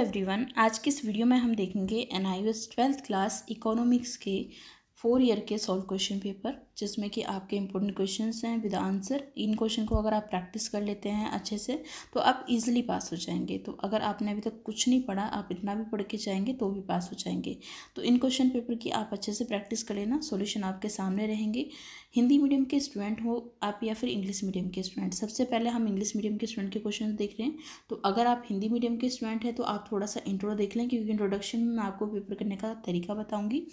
everyone आज के इस वीडियो में हम देखेंगे एन आई ट्वेल्थ क्लास इकोनॉमिक्स के फोर ईयर के सॉल्व क्वेश्चन पेपर जिसमें कि आपके इंपॉर्टेंट क्वेश्चन हैं विद आंसर इन क्वेश्चन को अगर आप प्रैक्टिस कर लेते हैं अच्छे से तो आप इजीली पास हो जाएंगे तो अगर आपने अभी तक कुछ नहीं पढ़ा आप इतना भी पढ़ के जाएंगे तो भी पास हो जाएंगे तो इन क्वेश्चन पेपर की आप अच्छे से प्रैक्टिस कर लेना सोल्यूशन आपके सामने रहेंगे हिंदी मीडियम के स्टूडेंट हो आप या फिर इंग्लिश मीडियम के स्टूडेंट सबसे पहले हम इंग्लिश मीडियम के स्टूडेंट के क्वेश्चन देख रहे हैं तो अगर आप हिंदी मीडियम के स्टूडेंट हैं तो आप थोड़ा सा इंट्रो देख लें क्योंकि इंट्रोडक्शन में आपको पेपर करने का तरीका बताऊँगी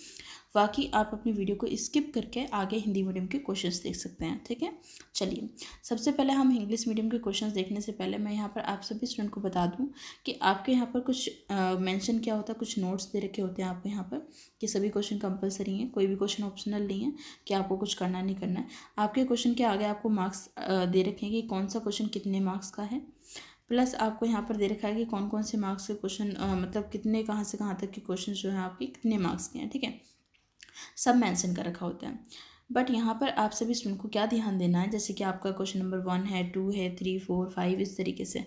बाकी आप अपनी वीडियो को स्किप करके आगे हिंदी मीडियम के क्वेश्चन देख सकते हैं ठीक है चलिए सबसे पहले हम इंग्लिश मीडियम के क्वेश्चन देखने से पहले मैं यहाँ पर आप सभी स्टूडेंट को बता दूँ कि आपके यहाँ पर कुछ मैंशन किया होता है कुछ नोट्स दे रखे होते हैं आपको यहाँ पर कि सभी क्वेश्चन कंपलसरी हैं कोई भी क्वेश्चन ऑप्शनल नहीं है कि आपको कुछ करना नहीं करना है आपके क्वेश्चन के आगे आपको मार्क्स दे रखे हैं कि कौन सा क्वेश्चन कितने मार्क्स का है प्लस आपको यहाँ पर दे रखा है कि कौन कौन से मार्क्स के क्वेश्चन मतलब कितने कहाँ से कहाँ तक के क्वेश्चन जो है आपके कितने मार्क्स के हैं ठीक है सब मेंशन कर रखा होता है बट यहाँ पर आप सभी स्टूडेंट को क्या ध्यान देना है जैसे कि आपका क्वेश्चन नंबर वन है टू है थ्री फोर फाइव इस तरीके से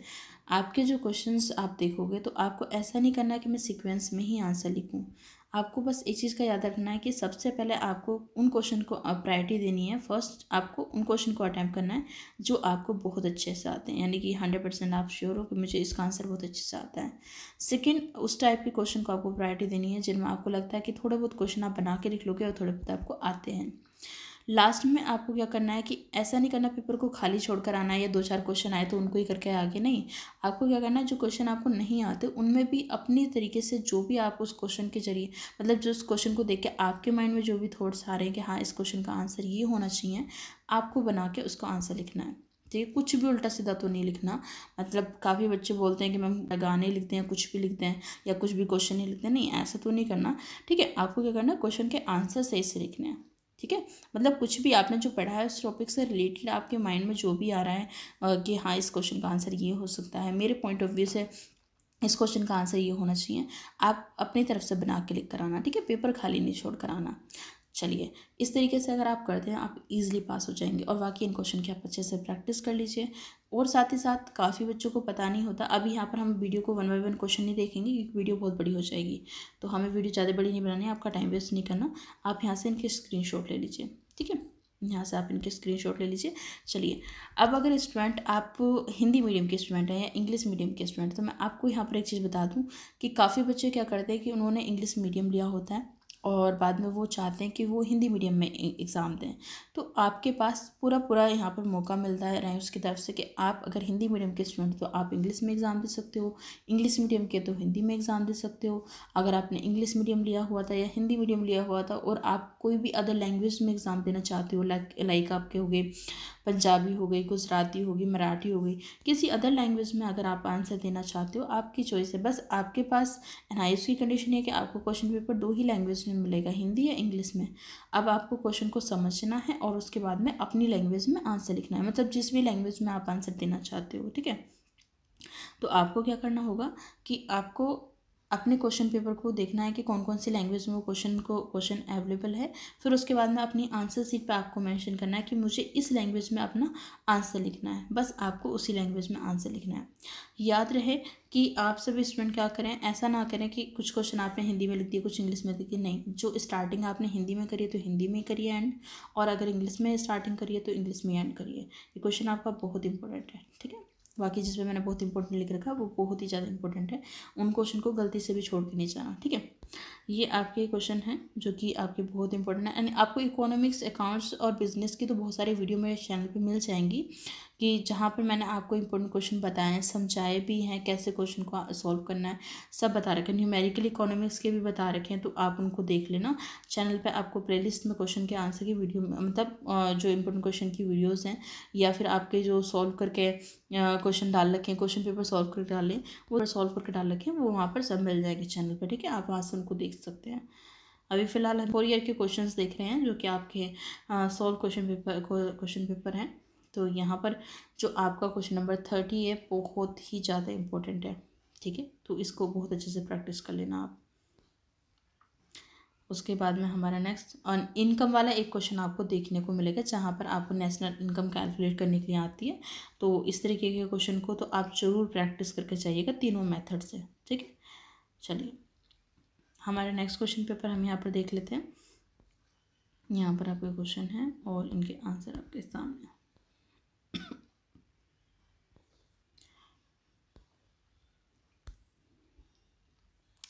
आपके जो क्वेश्चंस आप देखोगे तो आपको ऐसा नहीं करना कि मैं सीक्वेंस में ही आंसर लिखूँ आपको बस एक चीज़ का याद रखना है कि सबसे पहले आपको उन क्वेश्चन को प्रायोरिटी देनी है फर्स्ट आपको उन क्वेश्चन को अटैम्प्ट करना है जो आपको बहुत अच्छे से आते हैं यानी कि हंड्रेड परसेंट आप श्योर हो कि मुझे इसका आंसर बहुत अच्छे से आता है सेकेंड उस टाइप के क्वेश्चन को आपको प्रायोरिटी देनी है जिनमें आपको लगता है कि थोड़े बहुत क्वेश्चन आप बना के लिख लोगे और थोड़े बहुत आपको आते हैं लास्ट में आपको क्या करना है कि ऐसा नहीं करना पेपर को खाली छोड़ कर आना है या दो चार क्वेश्चन आए तो उनको ही करके आगे नहीं आपको क्या करना है जो क्वेश्चन आपको नहीं आते उनमें भी अपने तरीके से जो भी आप उस क्वेश्चन के जरिए मतलब जो उस क्वेश्चन को देख के आपके माइंड में जो भी थॉट्स आ रहे हैं कि हाँ इस क्वेश्चन का आंसर ये होना चाहिए आपको बना के उसका आंसर लिखना है ठीक है कुछ भी उल्टा सीधा तो नहीं लिखना मतलब काफ़ी बच्चे बोलते हैं कि मैम गाने लिखते हैं कुछ भी लिखते हैं या कुछ भी क्वेश्चन ही लिखते हैं नहीं ऐसा तो नहीं करना ठीक है आपको क्या करना क्वेश्चन के आंसर सही से लिखने हैं ठीक है मतलब कुछ भी आपने जो पढ़ा है उस टॉपिक से रिलेटेड आपके माइंड में जो भी आ रहा है कि हाँ इस क्वेश्चन का आंसर ये हो सकता है मेरे पॉइंट ऑफ व्यू से इस क्वेश्चन का आंसर ये होना चाहिए आप अपनी तरफ से बना के लिख कराना ठीक है पेपर खाली नहीं छोड़ कर आना चलिए इस तरीके से अगर आप करते हैं आप इजीली पास हो जाएंगे और बाकी इन क्वेश्चन की आप अच्छे से प्रैक्टिस कर लीजिए और साथ ही साथ काफ़ी बच्चों को पता नहीं होता अभी यहाँ पर हम वीडियो को वन बाई वन क्वेश्चन नहीं देखेंगे क्योंकि वीडियो बहुत बड़ी हो जाएगी तो हमें वीडियो ज़्यादा बड़ी नहीं बनानी है आपका टाइम वेस्ट नहीं करना आप यहाँ से इनके स्क्रीन ले लीजिए ठीक है यहाँ से आप इनके स्क्रीनशॉट ले लीजिए चलिए अब अगर स्टूडेंट आप हिंदी मीडियम के स्टूडेंट हैं या इंग्लिश मीडियम के स्टूडेंट तो मैं आपको यहाँ पर एक चीज़ बता दूँ कि काफ़ी बच्चे क्या करते हैं कि उन्होंने इंग्लिश मीडियम लिया होता है और बाद में वो चाहते हैं कि वो हिंदी मीडियम में एग्ज़ाम दें तो आपके पास पूरा पूरा यहाँ पर मौका मिलता है राइम्स की तरफ से कि आप अगर हिंदी मीडियम के स्टूडेंट तो आप इंग्लिश में एग्ज़ाम दे सकते हो इंग्लिश मीडियम के तो हिंदी में एग्ज़ाम दे सकते हो अगर आपने इंग्लिश मीडियम लिया हुआ था या हिंदी मीडियम लिया हुआ था और आप कोई भी अदर लैंग्वेज में एग्ज़ाम देना चाहते हो लाइक लाइक आपके हो गए पंजाबी हो गई गुजराती हो गई मराठी हो गई किसी अदर लैंग्वेज में अगर आप आंसर देना चाहते हो आपकी चॉइस है बस आपके पास एन की कंडीशन है कि आपको क्वेश्चन पेपर दो ही लैंग्वेज में मिलेगा हिंदी या इंग्लिश में अब आपको क्वेश्चन को समझना है और उसके बाद में अपनी लैंग्वेज में आंसर लिखना है मतलब जिस भी लैंग्वेज में आप आंसर देना चाहते हो ठीक है तो आपको क्या करना होगा कि आपको अपने क्वेश्चन पेपर को देखना है कि कौन कौन सी लैंग्वेज में वो क्वेश्चन को क्वेश्चन अवेलेबल है फिर उसके बाद में अपनी आंसर सीट पे आपको मेंशन करना है कि मुझे इस लैंग्वेज में अपना आंसर लिखना है बस आपको उसी लैंग्वेज में आंसर लिखना है याद रहे कि आप सभी स्टूडेंट क्या करें ऐसा ना करें कि कुछ क्वेश्चन आपने हिंदी में लिख दिए कुछ इंग्लिश में लिख दिए नहीं जो स्टार्टिंग आपने हिंदी में करिए तो हिंदी में करिए एंड और अगर इंग्लिश में स्टार्टिंग करिए तो इंग्लिश में एंड करिए ये क्वेश्चन आपका बहुत इंपॉर्टेंट है ठीक है बाकी जिसमें मैंने बहुत इंपॉर्टेंट लिख रखा है वो बहुत ही ज़्यादा इंपॉर्टेंट है उन क्वेश्चन को गलती से भी छोड़ के नहीं जाना ठीक है ये आपके क्वेश्चन हैं जो कि आपके बहुत इंपॉर्टेंट है एंड आपको इकोनॉमिक्स अकाउंट्स और बिजनेस की तो बहुत सारी वीडियो मेरे चैनल पे मिल जाएंगी कि जहाँ पर मैंने आपको इम्पोर्टेंट क्वेश्चन बताए हैं समझाए भी हैं कैसे क्वेश्चन को सॉल्व करना है सब बता रखे हैं न्यूमेरिकल इकोनॉमिक्स के भी बता रखे हैं तो आप उनको देख लेना चैनल पे आपको प्लेलिस्ट में क्वेश्चन के आंसर की वीडियो मतलब जो इम्पोर्टेंट क्वेश्चन की वीडियोस हैं या फिर आपके जो सॉल्व करके क्वेश्चन डाल रखें क्वेश्चन पेपर सॉल्व करके डालें वो सॉल्व करके डाल रखें वो वहाँ पर सब मिल जाएंगे चैनल पर ठीक है आप वहाँ से उनको देख सकते हैं अभी फ़िलहाल हम फोर ईयर के क्वेश्चंस देख रहे हैं जो कि आपके solve question paper question paper हैं तो यहाँ पर जो आपका क्वेश्चन नंबर थर्टी है बहुत ही ज़्यादा इम्पोर्टेंट है ठीक है तो इसको बहुत अच्छे से प्रैक्टिस कर लेना आप उसके बाद में हमारा नेक्स्ट और इनकम वाला एक क्वेश्चन आपको देखने को मिलेगा जहाँ पर आपको नेशनल इनकम कैलकुलेट करने के लिए आती है तो इस तरीके के क्वेश्चन को तो आप ज़रूर प्रैक्टिस करके जाइएगा तीनों मेथड से ठीक है चलिए हमारे नेक्स्ट क्वेश्चन पेपर हम यहाँ पर देख लेते हैं यहाँ पर आपके क्वेश्चन है और इनके आंसर आपके सामने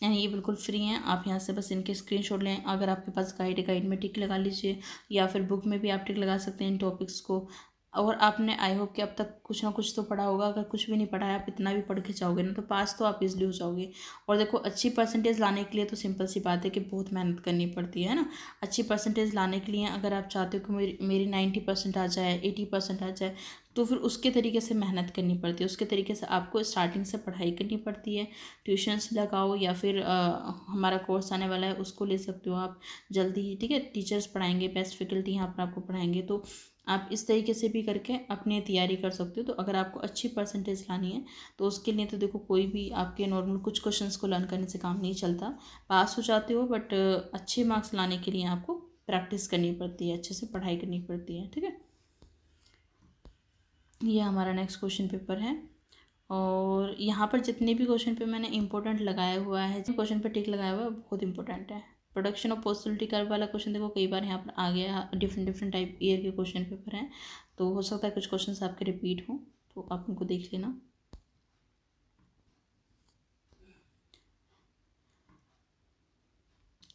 यानी ये बिल्कुल फ्री हैं आप यहाँ से बस इनके शॉट लें अगर आपके पास गाइड है गाइड में टिक लगा लीजिए या फिर बुक में भी आप टिक लगा सकते हैं इन टॉपिक्स को और आपने आई होप कि अब तक कुछ ना कुछ तो पढ़ा होगा अगर कुछ भी नहीं पढ़ा है आप इतना भी पढ़ के जाओगे ना तो पास तो आप इजली हो जाओगे और देखो अच्छी परसेंटेज लाने के लिए तो सिंपल सी बात है कि बहुत मेहनत करनी पड़ती है ना अच्छी परसेंटेज लाने के लिए अगर आप चाहते हो कि मेरी मेरी नाइन्टी परसेंट आ जाए एटी परसेंट आ जाए तो फिर उसके तरीके से मेहनत करनी पड़ती है उसके तरीके से आपको स्टार्टिंग से पढ़ाई करनी पड़ती है ट्यूशन्स लगाओ या फिर आ, हमारा कोर्स आने वाला है उसको ले सकते हो आप जल्दी ही ठीक है टीचर्स पढ़ाएंगे बेस्ट फैकल्टी यहाँ पर आपको पढ़ाएंगे तो आप इस तरीके से भी करके अपनी तैयारी कर सकते हो तो अगर आपको अच्छी परसेंटेज लानी है तो उसके लिए तो देखो कोई भी आपके नॉर्मल कुछ क्वेश्चंस को लर्न करने से काम नहीं चलता पास हो जाते हो बट अच्छे मार्क्स लाने के लिए आपको प्रैक्टिस करनी पड़ती है अच्छे से पढ़ाई करनी पड़ती है ठीक है ये हमारा नेक्स्ट क्वेश्चन पेपर है और यहाँ पर जितने भी क्वेश्चन पे मैंने इंपॉर्टेंट लगाया हुआ है जो क्वेश्चन पे टिक लगाया हुआ है बहुत इंपॉर्टेंट है प्रोडक्शन ऑफ पॉसिबिलिटी कर्व वाला क्वेश्चन देखो कई बार यहाँ पर आ गया डिफरेंट डिफरेंट टाइप ईयर के क्वेश्चन पेपर हैं तो हो सकता है कुछ क्वेश्चन आपके रिपीट हों तो आप उनको देख लेना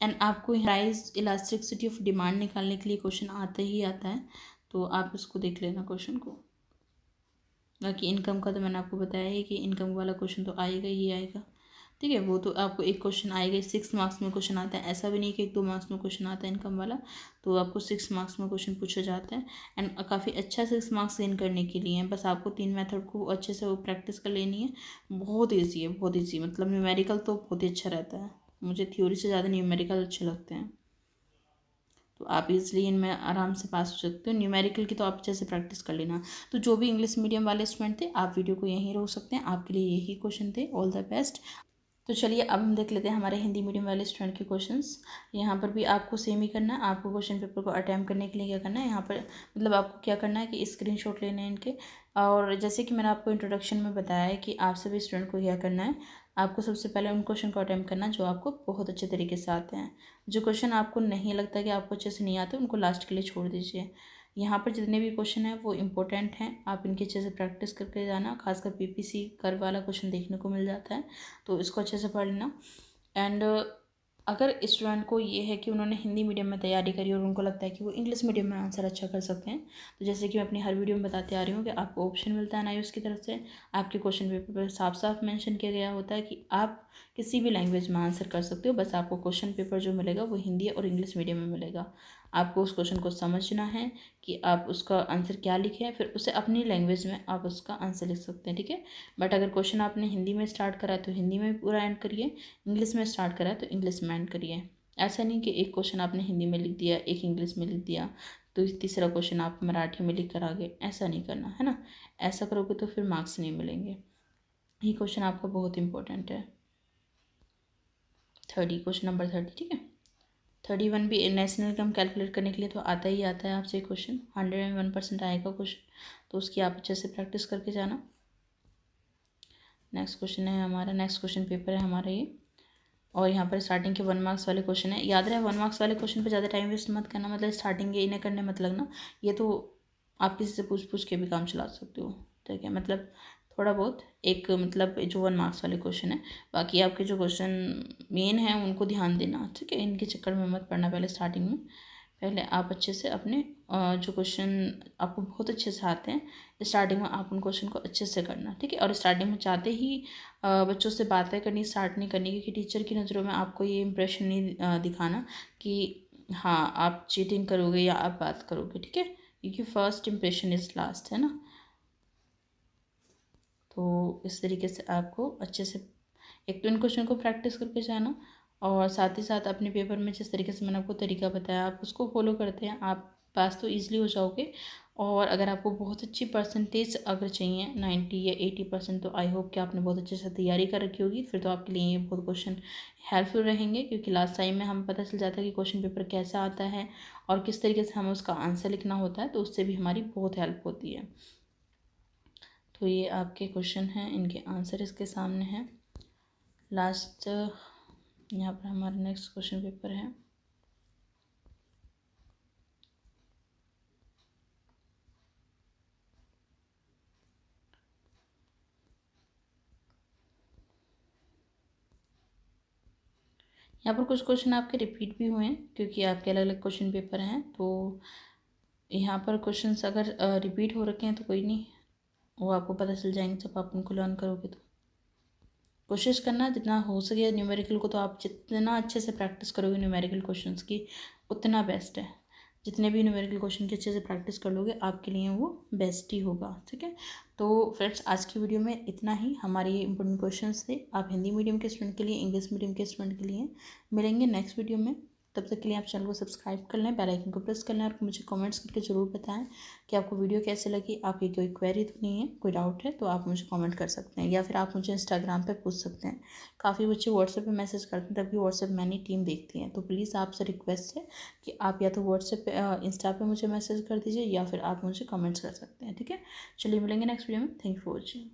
एंड आपको प्राइस इलास्टिकसिटी ऑफ डिमांड निकालने के लिए क्वेश्चन आते ही आता है तो आप इसको देख लेना क्वेश्चन को बाकी इनकम का तो मैंने आपको बताया है कि इनकम वाला क्वेश्चन तो आएगा ही आएगा ठीक है वो तो आपको एक क्वेश्चन आएगा सिक्स मार्क्स में क्वेश्चन आता है ऐसा भी नहीं कि एक दो मार्क्स में क्वेश्चन आता है इनकम वाला तो आपको सिक्स मार्क्स में क्वेश्चन पूछा जाता है एंड काफ़ी अच्छा सिक्स मार्क्स गेन करने के लिए बस आपको तीन मेथड को अच्छे से वो प्रैक्टिस कर लेनी है बहुत ईजी है बहुत ईजी मतलब न्यूमेरिकल तो बहुत ही अच्छा रहता है मुझे थ्योरी से ज़्यादा न्यूमेरिकल अच्छे लगते हैं तो आप इसलिए इनमें आराम से पास हो सकते हो न्यूमेरिकल की तो आप अच्छे से प्रैक्टिस कर लेना तो जो भी इंग्लिश मीडियम वाले स्टूडेंट थे आप वीडियो को यहीं रोक सकते हैं आपके लिए यही क्वेश्चन थे ऑल द बेस्ट तो चलिए अब हम देख लेते हैं हमारे हिंदी मीडियम वाले स्टूडेंट के क्वेश्चंस यहाँ पर भी आपको सेम ही करना है आपको क्वेश्चन पेपर को अटैम्प करने के लिए क्या करना है यहाँ पर मतलब आपको क्या करना है कि स्क्रीनशॉट शॉट लेने इनके और जैसे कि मैंने आपको इंट्रोडक्शन में बताया है कि आप सभी स्टूडेंट को क्या करना है आपको सबसे पहले उन क्वेश्चन को अटैम्प्ट करना जो आपको बहुत अच्छे तरीके से आते हैं जो क्वेश्चन आपको नहीं लगता कि आपको अच्छे से नहीं आते उनको लास्ट के लिए छोड़ दीजिए यहाँ पर जितने भी क्वेश्चन हैं वो इम्पोर्टेंट हैं आप इनकी अच्छे से प्रैक्टिस करके जाना खासकर पीपीसी कर वाला क्वेश्चन देखने को मिल जाता है तो इसको अच्छे से पढ़ लेना एंड अगर स्टूडेंट को ये है कि उन्होंने हिंदी मीडियम में तैयारी करी और उनको लगता है कि वो इंग्लिश मीडियम में आंसर अच्छा कर सकते हैं तो जैसे कि मैं अपनी हर वीडियो में बताते आ रही हूँ कि आपको ऑप्शन मिलता है ना की तरफ से आपके क्वेश्चन पेपर पर साफ साफ मेंशन किया गया होता है कि आप किसी भी लैंग्वेज में आंसर कर सकते हो बस आपको क्वेश्चन पेपर जो मिलेगा वो हिंदी और इंग्लिश मीडियम में मिलेगा आपको उस क्वेश्चन को समझना है कि आप उसका आंसर क्या लिखें फिर उसे अपनी लैंग्वेज में आप उसका आंसर लिख सकते हैं ठीक है बट अगर क्वेश्चन आपने हिंदी में स्टार्ट करा तो हिंदी में पूरा एंड करिए इंग्लिश में स्टार्ट करा तो इंग्लिश में एंड करिए ऐसा नहीं कि एक क्वेश्चन आपने हिंदी में लिख दिया एक इंग्लिश में लिख दिया तो तीसरा क्वेश्चन आप मराठी में लिख कर आगे ऐसा नहीं करना है ना ऐसा करोगे तो फिर मार्क्स नहीं मिलेंगे ये क्वेश्चन आपका बहुत इंपॉर्टेंट है थर्टी क्वेश्चन नंबर थर्टी ठीक है थर्टी वन भी नेशनल इनकम कैलकुलेट करने के लिए तो आता ही आता है आपसे question hundred and one percent आएगा क्वेश्चन तो उसकी आप अच्छे से प्रैक्टिस करके जाना नेक्स्ट क्वेश्चन है हमारा नेक्स्ट क्वेश्चन पेपर है हमारा ये और यहाँ पर स्टार्टिंग के वन मार्क्स वाले क्वेश्चन है याद रहे वन मार्क्स वाले क्वेश्चन पर ज़्यादा टाइम वेस्ट मत करना मतलब स्टार्टिंग के इन्हें करने मत लगना ये तो आप किसी से पूछ पूछ के भी काम चला सकते हो ठीक है मतलब थोड़ा बहुत एक मतलब जो वन मार्क्स वाले क्वेश्चन है बाकी आपके जो क्वेश्चन मेन हैं उनको ध्यान देना ठीक है इनके चक्कर में मत पढ़ना पहले स्टार्टिंग में पहले आप अच्छे से अपने जो क्वेश्चन आपको बहुत अच्छे से आते हैं स्टार्टिंग में आप उन क्वेश्चन को अच्छे से करना ठीक है और स्टार्टिंग में जाते ही बच्चों से बातें करनी स्टार्ट नहीं करनी क्योंकि टीचर की नज़रों में आपको ये इम्प्रेशन नहीं दिखाना कि हाँ आप चीटिंग करोगे या आप बात करोगे ठीक है क्योंकि फर्स्ट इम्प्रेशन इज़ लास्ट है ना तो इस तरीके से आपको अच्छे से एक तो इन क्वेश्चन को प्रैक्टिस करके जाना और साथ ही साथ अपने पेपर में जिस तरीके से मैंने आपको तरीका बताया आप उसको फॉलो करते हैं आप पास तो ईजिली हो जाओगे और अगर आपको बहुत अच्छी परसेंटेज अगर चाहिए नाइन्टी या एटी परसेंट तो आई होप कि आपने बहुत अच्छे से तैयारी कर रखी होगी फिर तो आपके लिए ये बहुत क्वेश्चन हेल्पफुल रहेंगे क्योंकि लास्ट टाइम में हमें पता चल जाता है कि क्वेश्चन पेपर कैसा आता है और किस तरीके से हमें उसका आंसर लिखना होता है तो उससे भी हमारी बहुत हेल्प होती है तो ये आपके क्वेश्चन हैं इनके आंसर इसके सामने हैं लास्ट यहाँ पर हमारा नेक्स्ट क्वेश्चन पेपर है यहाँ पर कुछ क्वेश्चन आपके रिपीट भी हुए हैं क्योंकि आपके अलग अलग क्वेश्चन पेपर हैं तो यहाँ पर क्वेश्चंस अगर रिपीट हो रखे हैं तो कोई नहीं वो आपको पता चल जाएंगे जब आप उनको लर्न करोगे तो कोशिश करना जितना हो सके न्यूमेरिकल को तो आप जितना अच्छे से प्रैक्टिस करोगे न्यूमेरिकल क्वेश्चंस की उतना बेस्ट है जितने भी न्यूमेरिकल क्वेश्चन की अच्छे से प्रैक्टिस कर लोगे आपके लिए वो बेस्ट ही होगा ठीक है तो फ्रेंड्स आज की वीडियो में इतना ही हमारे ये इंपॉर्टेंट क्वेश्चन थे आप हिंदी मीडियम के स्टूडेंट के लिए इंग्लिश मीडियम के स्टूडेंट के लिए मिलेंगे नेक्स्ट वीडियो में तब तक के लिए आप चैनल को सब्सक्राइब कर लें बेल आइकन को प्रेस कर लें और मुझे कमेंट्स करके ज़रूर बताएं कि आपको वीडियो कैसे लगी आपकी कोई क्वेरी तो नहीं है कोई डाउट है तो आप मुझे कमेंट कर सकते हैं या फिर आप मुझे इंस्टाग्राम पर पूछ सकते हैं काफ़ी बच्चे व्हाट्सएप पर मैसेज करते हैं तभी व्हाट्सएप मैंने टीम देखती है तो प्लीज़ आपसे रिक्वेस्ट है कि आप या तो व्हाट्सएप इंस्टा पर मुझे मैसेज कर दीजिए या फिर आप मुझे कमेंट्स कर सकते हैं ठीक है चलिए मिलेंगे नेक्स्ट वीडियो में थैंक यू फॉर वॉचिंग